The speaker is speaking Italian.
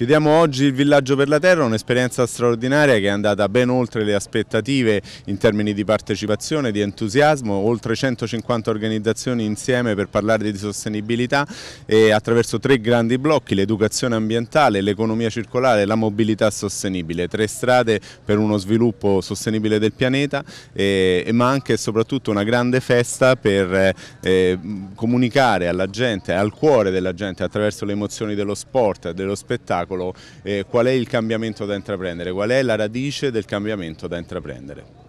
Chiudiamo oggi il Villaggio per la Terra, un'esperienza straordinaria che è andata ben oltre le aspettative in termini di partecipazione, di entusiasmo, oltre 150 organizzazioni insieme per parlare di sostenibilità e attraverso tre grandi blocchi, l'educazione ambientale, l'economia circolare e la mobilità sostenibile, tre strade per uno sviluppo sostenibile del pianeta eh, ma anche e soprattutto una grande festa per eh, comunicare alla gente, al cuore della gente attraverso le emozioni dello sport, dello spettacolo secolo, eh, qual è il cambiamento da intraprendere, qual è la radice del cambiamento da intraprendere.